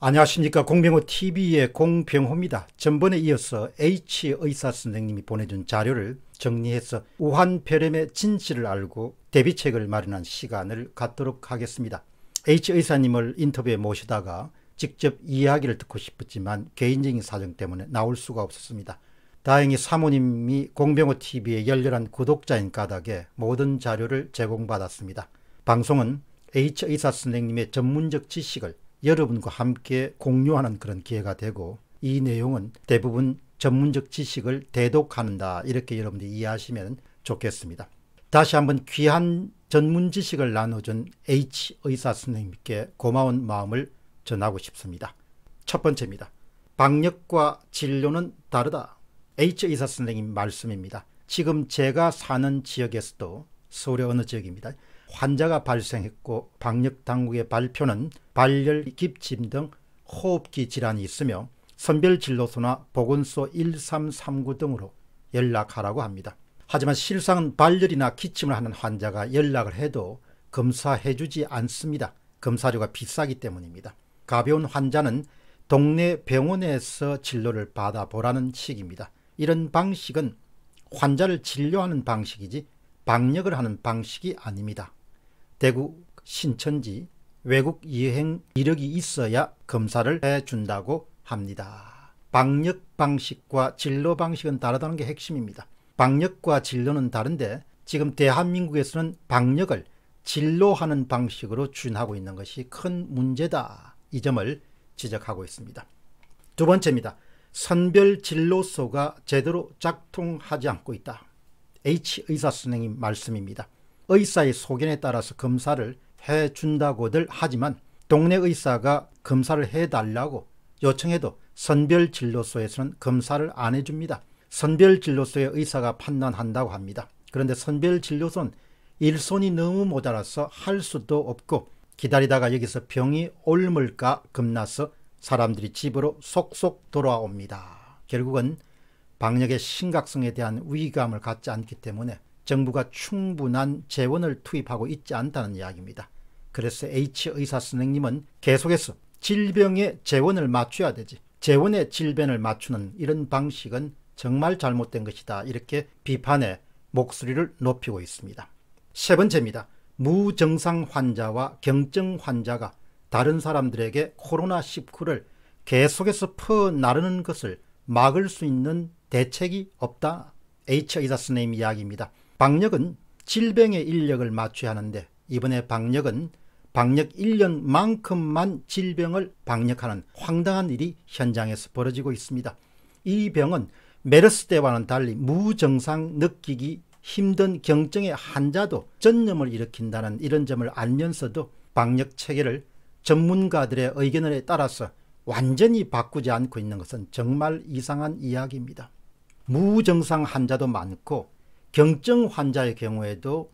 안녕하십니까 공병호TV의 공병호입니다. 전번에 이어서 H의사 선생님이 보내준 자료를 정리해서 우한폐렴의 진실을 알고 대비책을 마련한 시간을 갖도록 하겠습니다. H의사님을 인터뷰에 모시다가 직접 이야기를 듣고 싶었지만 개인적인 사정 때문에 나올 수가 없었습니다. 다행히 사모님이 공병호TV의 열렬한 구독자인 까닭에 모든 자료를 제공받았습니다. 방송은 H의사 선생님의 전문적 지식을 여러분과 함께 공유하는 그런 기회가 되고 이 내용은 대부분 전문적 지식을 대독하는다 이렇게 여러분들이 이해하시면 좋겠습니다. 다시 한번 귀한 전문 지식을 나눠준 H 의사 선생님께 고마운 마음을 전하고 싶습니다. 첫 번째입니다. 방역과 진료는 다르다. H 의사 선생님 말씀입니다. 지금 제가 사는 지역에서도 서울의 어느 지역입니다. 환자가 발생했고 방역 당국의 발표는 발열, 기침 등 호흡기 질환이 있으며 선별진료소나 보건소 1339 등으로 연락하라고 합니다. 하지만 실상은 발열이나 기침을 하는 환자가 연락을 해도 검사해 주지 않습니다. 검사료가 비싸기 때문입니다. 가벼운 환자는 동네 병원에서 진료를 받아보라는 식입니다. 이런 방식은 환자를 진료하는 방식이지 방역을 하는 방식이 아닙니다. 대구 신천지 외국 여행 이력이 있어야 검사를 해준다고 합니다. 방역 방식과 진료 방식은 다르다는 게 핵심입니다. 방역과 진료는 다른데 지금 대한민국에서는 방역을 진로하는 방식으로 추진하고 있는 것이 큰 문제다. 이 점을 지적하고 있습니다. 두 번째입니다. 선별 진로소가 제대로 작동하지 않고 있다. H 의사 선생님 말씀입니다. 의사의 소견에 따라서 검사를 해준다고들 하지만 동네 의사가 검사를 해달라고 요청해도 선별진료소에서는 검사를 안 해줍니다. 선별진료소의 의사가 판단한다고 합니다. 그런데 선별진료소는 일손이 너무 모자라서 할 수도 없고 기다리다가 여기서 병이 옮을까 겁나서 사람들이 집으로 속속 돌아옵니다. 결국은 방역의 심각성에 대한 위기감을 갖지 않기 때문에 정부가 충분한 재원을 투입하고 있지 않다는 이야기입니다. 그래서 H 의사 선생님은 계속해서 질병에 재원을 맞춰야 되지 재원에 질변을 맞추는 이런 방식은 정말 잘못된 것이다 이렇게 비판의 목소리를 높이고 있습니다. 세 번째입니다. 무증상 환자와 경증 환자가 다른 사람들에게 코로나19를 계속해서 퍼나르는 것을 막을 수 있는 대책이 없다. H 의사 선생님 이야기입니다. 방역은 질병의 인력을 마취하는데 이번에 방역은 방역 1년만큼만 질병을 방역하는 황당한 일이 현장에서 벌어지고 있습니다. 이 병은 메르스 때와는 달리 무증상 느끼기 힘든 경증의 환자도 전염을 일으킨다는 이런 점을 알면서도 방역 체계를 전문가들의 의견에 따라서 완전히 바꾸지 않고 있는 것은 정말 이상한 이야기입니다. 무증상 환자도 많고 경증 환자의 경우에도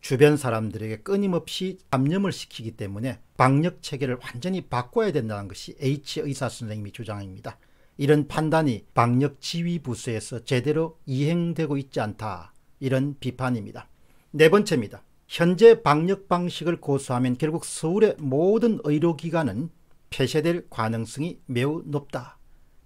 주변 사람들에게 끊임없이 감염을 시키기 때문에 방역 체계를 완전히 바꿔야 된다는 것이 H 의사 선생님의 주장입니다. 이런 판단이 방역 지휘 부서에서 제대로 이행되고 있지 않다. 이런 비판입니다. 네 번째입니다. 현재 방역 방식을 고수하면 결국 서울의 모든 의료기관은 폐쇄될 가능성이 매우 높다.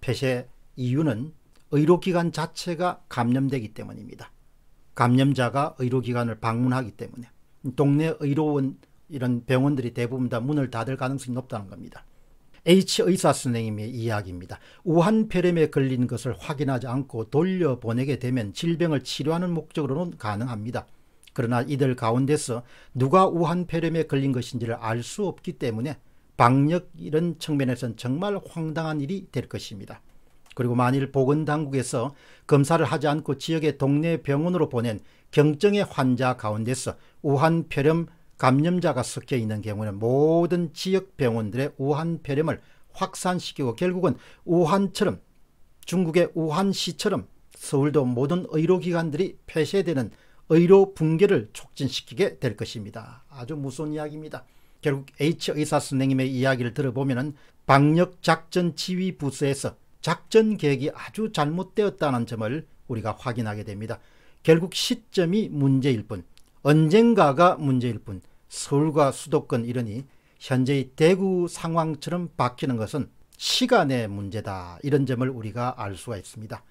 폐쇄 이유는 의료기관 자체가 감염되기 때문입니다. 감염자가 의료기관을 방문하기 때문에 동네 의료원 이런 병원들이 대부분 다 문을 닫을 가능성이 높다는 겁니다. H 의사 선생님의 이야기입니다. 우한폐렴에 걸린 것을 확인하지 않고 돌려보내게 되면 질병을 치료하는 목적으로는 가능합니다. 그러나 이들 가운데서 누가 우한폐렴에 걸린 것인지를 알 수 없기 때문에 방역 이런 측면에서는 정말 황당한 일이 될 것입니다. 그리고 만일 보건당국에서 검사를 하지 않고 지역의 동네 병원으로 보낸 경증의 환자 가운데서 우한 폐렴 감염자가 섞여 있는 경우는 모든 지역 병원들의 우한 폐렴을 확산시키고 결국은 우한처럼 중국의 우한시처럼 서울도 모든 의료기관들이 폐쇄되는 의료 붕괴를 촉진시키게 될 것입니다. 아주 무서운 이야기입니다. 결국 H 의사 선생님의 이야기를 들어보면 방역작전지휘부서에서 작전 계획이 아주 잘못되었다는 점을 우리가 확인하게 됩니다. 결국 시점이 문제일 뿐, 언젠가가 문제일 뿐, 서울과 수도권 이러니 현재의 대구 상황처럼 바뀌는 것은 시간의 문제다 이런 점을 우리가 알 수가 있습니다.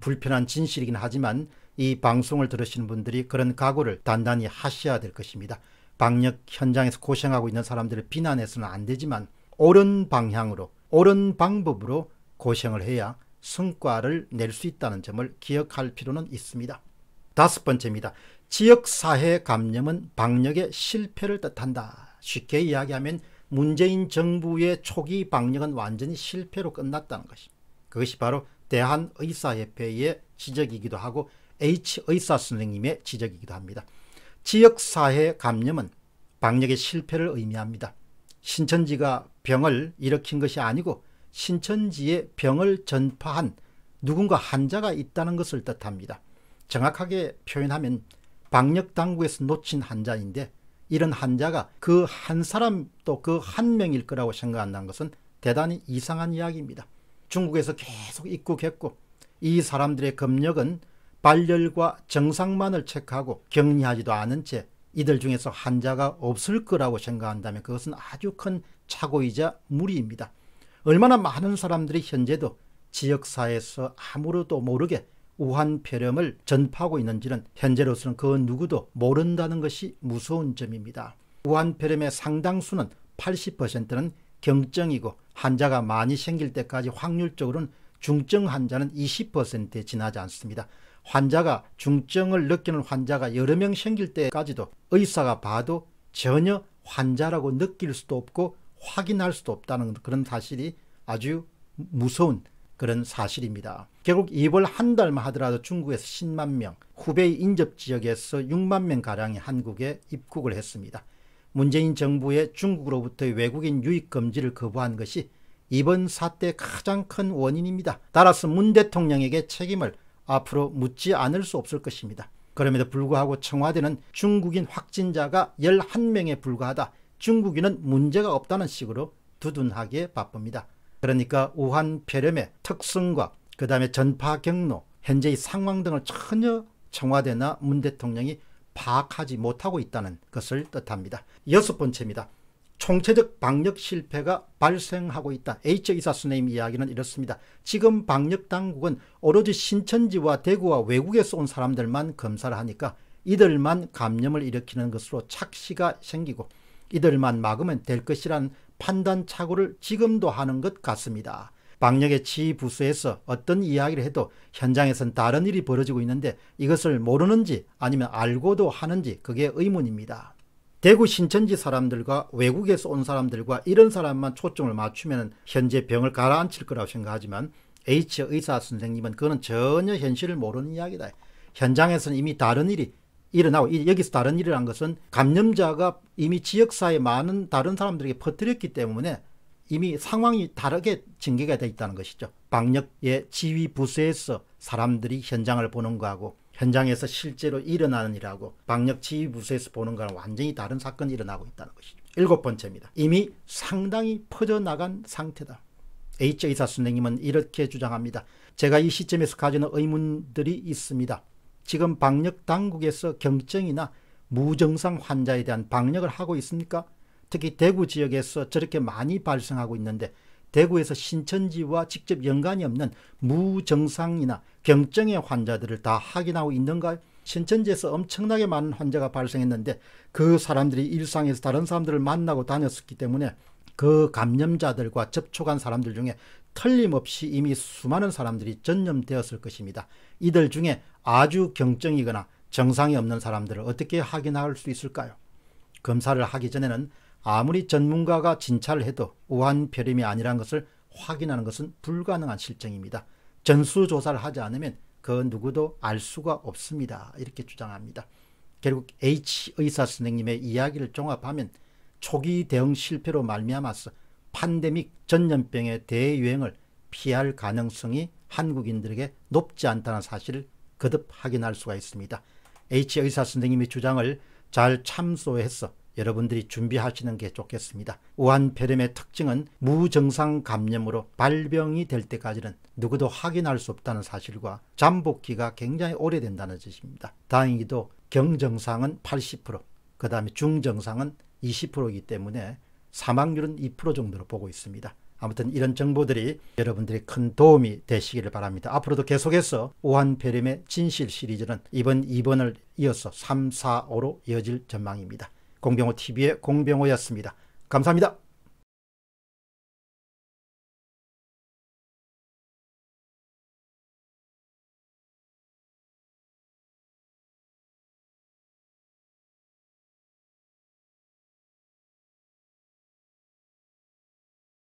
불편한 진실이긴 하지만 이 방송을 들으시는 분들이 그런 각오를 단단히 하셔야 될 것입니다. 방역 현장에서 고생하고 있는 사람들을 비난해서는 안 되지만 옳은 방향으로 옳은 방법으로 고생을 해야 성과를 낼 수 있다는 점을 기억할 필요는 있습니다. 다섯 번째입니다. 지역사회 감염은 방역의 실패를 뜻한다. 쉽게 이야기하면 문재인 정부의 초기 방역은 완전히 실패로 끝났다는 것입니다. 그것이 바로 대한의사협회의 지적이기도 하고 H의사 선생님의 지적이기도 합니다. 지역사회 감염은 방역의 실패를 의미합니다. 신천지가 병을 일으킨 것이 아니고 신천지에 병을 전파한 누군가 환자가 있다는 것을 뜻합니다. 정확하게 표현하면 방역당국에서 놓친 환자인데 이런 환자가 그 한 사람 또 그 한 명일 거라고 생각한다는 것은 대단히 이상한 이야기입니다. 중국에서 계속 입국했고 이 사람들의 검역은 발열과 정상만을 체크하고 격리하지도 않은 채 이들 중에서 환자가 없을 거라고 생각한다면 그것은 아주 큰 착오이자 무리입니다. 얼마나 많은 사람들이 현재도 지역사회에서 아무로도 모르게 우한 폐렴을 전파하고 있는지는 현재로서는 그 누구도 모른다는 것이 무서운 점입니다. 우한 폐렴의 상당수는 80%는 경증이고 환자가 많이 생길 때까지 확률적으로는 중증 환자는 20%에 지나지 않습니다. 환자가 중증을 느끼는 환자가 여러 명 생길 때까지도 의사가 봐도 전혀 환자라고 느낄 수도 없고 확인할 수도 없다는 그런 사실이 아주 무서운 그런 사실입니다. 결국 입을 한 달만 하더라도 중국에서 10만 명, 후베이 인접 지역에서 6만 명 가량이 한국에 입국을 했습니다. 문재인 정부의 중국으로부터의 외국인 유입 금지를 거부한 것이 이번 사태 가장 큰 원인입니다. 따라서 문 대통령에게 책임을 앞으로 묻지 않을 수 없을 것입니다. 그럼에도 불구하고 청와대는 중국인 확진자가 11명에 불과하다. 중국인은 문제가 없다는 식으로 두둔하기에 바쁩니다. 그러니까 우한 폐렴의 특성과 그 다음에 전파 경로, 현재의 상황 등을 전혀 청와대나 문 대통령이 파악하지 못하고 있다는 것을 뜻합니다. 여섯 번째입니다. 총체적 방역 실패가 발생하고 있다. H 의사 선님 이야기는 이렇습니다. 지금 방역 당국은 오로지 신천지와 대구와 외국에서 온 사람들만 검사를 하니까 이들만 감염을 일으키는 것으로 착시가 생기고 이들만 막으면 될 것이란 판단 착오를 지금도 하는 것 같습니다. 방역의 지부수에서 어떤 이야기를 해도 현장에선 다른 일이 벌어지고 있는데 이것을 모르는지 아니면 알고도 하는지 그게 의문입니다. 대구 신천지 사람들과 외국에서 온 사람들과 이런 사람만 초점을 맞추면 현재 병을 가라앉힐 거라고 생각하지만 H 의사 선생님은 그는 전혀 현실을 모르는 이야기다. 현장에서는 이미 다른 일이 일어나고 여기서 다른 일이란 것은 감염자가 이미 지역사회 많은 다른 사람들에게 퍼뜨렸기 때문에 이미 상황이 다르게 전개가 되어 있다는 것이죠. 방역의 지휘 부서에서 사람들이 현장을 보는 거하고 현장에서 실제로 일어나는 일하고 방역 지휘 부서에서 보는 거랑 완전히 다른 사건이 일어나고 있다는 것이죠. 일곱 번째입니다. 이미 상당히 퍼져나간 상태다. H 의사 선생님은 이렇게 주장합니다. 제가 이 시점에서 가지는 의문들이 있습니다. 지금 방역 당국에서 경증이나 무증상 환자에 대한 방역을 하고 있습니까? 특히 대구 지역에서 저렇게 많이 발생하고 있는데 대구에서 신천지와 직접 연관이 없는 무증상이나 경증의 환자들을 다 확인하고 있는가요? 신천지에서 엄청나게 많은 환자가 발생했는데 그 사람들이 일상에서 다른 사람들을 만나고 다녔었기 때문에 그 감염자들과 접촉한 사람들 중에 틀림없이 이미 수많은 사람들이 전염되었을 것입니다. 이들 중에 아주 경증이거나 정상이 없는 사람들을 어떻게 확인할 수 있을까요? 검사를 하기 전에는 아무리 전문가가 진찰을 해도 우한 폐렴이 아니란 것을 확인하는 것은 불가능한 실정입니다. 전수조사를 하지 않으면 그 누구도 알 수가 없습니다. 이렇게 주장합니다. 결국 H 의사 선생님의 이야기를 종합하면 초기 대응 실패로 말미암아서 판데믹 전염병의 대유행을 피할 가능성이 한국인들에게 높지 않다는 사실을 거듭 확인할 수가 있습니다. H 의사 선생님의 주장을 잘 참소해서 여러분들이 준비하시는 게 좋겠습니다. 우한폐렴의 특징은 무증상 감염으로 발병이 될 때까지는 누구도 확인할 수 없다는 사실과 잠복기가 굉장히 오래된다는 뜻입니다. 다행히도 경증상은 80%, 그 다음에 중증상은 20%이기 때문에 사망률은 2% 정도로 보고 있습니다. 아무튼 이런 정보들이 여러분들이 큰 도움이 되시기를 바랍니다. 앞으로도 계속해서 우한폐렴의 진실 시리즈는 이번 2번을 이어서 3, 4, 5로 이어질 전망입니다. 공병호TV의 공병호였습니다. 감사합니다.